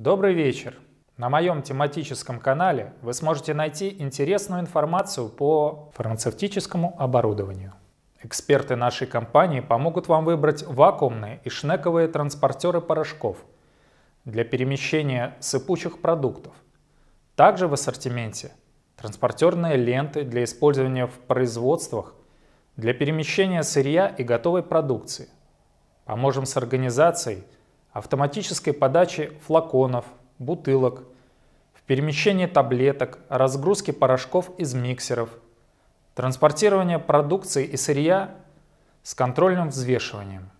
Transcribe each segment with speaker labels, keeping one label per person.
Speaker 1: Добрый вечер! На моем тематическом канале вы сможете найти интересную информацию по фармацевтическому оборудованию. Эксперты нашей компании помогут вам выбрать вакуумные и шнековые транспортеры порошков для перемещения сыпучих продуктов. Также в ассортименте транспортерные ленты для использования в производствах для перемещения сырья и готовой продукции. Поможем с организацией – автоматической подачи флаконов, бутылок, в перемещении таблеток, разгрузке порошков из миксеров, транспортирование продукции и сырья с контрольным взвешиванием.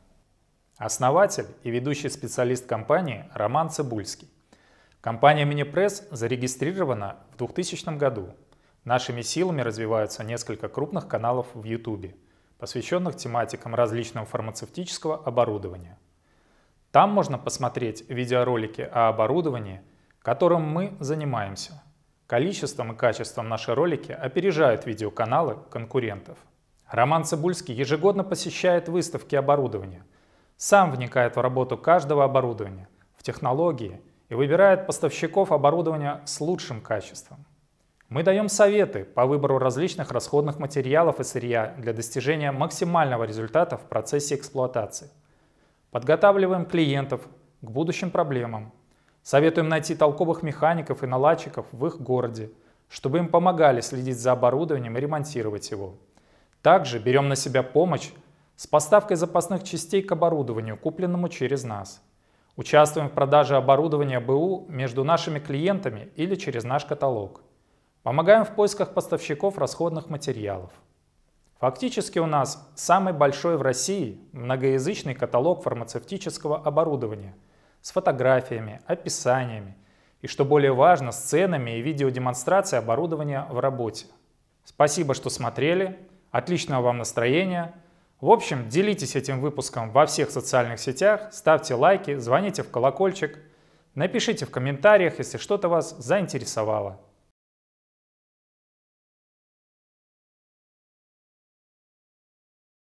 Speaker 1: Основатель и ведущий специалист компании Роман Цибульский. Компания Минипресс зарегистрирована в 2000 году. Нашими силами развиваются несколько крупных каналов в YouTube, посвященных тематикам различного фармацевтического оборудования – там можно посмотреть видеоролики о оборудовании, которым мы занимаемся. Количеством и качеством наши ролики опережают видеоканалы конкурентов. Роман Цибульский ежегодно посещает выставки оборудования, сам вникает в работу каждого оборудования, в технологии и выбирает поставщиков оборудования с лучшим качеством. Мы даем советы по выбору различных расходных материалов и сырья для достижения максимального результата в процессе эксплуатации. Подготавливаем клиентов к будущим проблемам. Советуем найти толковых механиков и наладчиков в их городе, чтобы им помогали следить за оборудованием и ремонтировать его. Также берем на себя помощь с поставкой запасных частей к оборудованию, купленному через нас. Участвуем в продаже оборудования БУ между нашими клиентами или через наш каталог. Помогаем в поисках поставщиков расходных материалов. Фактически у нас самый большой в России многоязычный каталог фармацевтического оборудования с фотографиями, описаниями и, что более важно, с ценами и видеодемонстрацией оборудования в работе. Спасибо, что смотрели. Отличного вам настроения. В общем, делитесь этим выпуском во всех социальных сетях, ставьте лайки, звоните в колокольчик, напишите в комментариях, если что-то вас заинтересовало.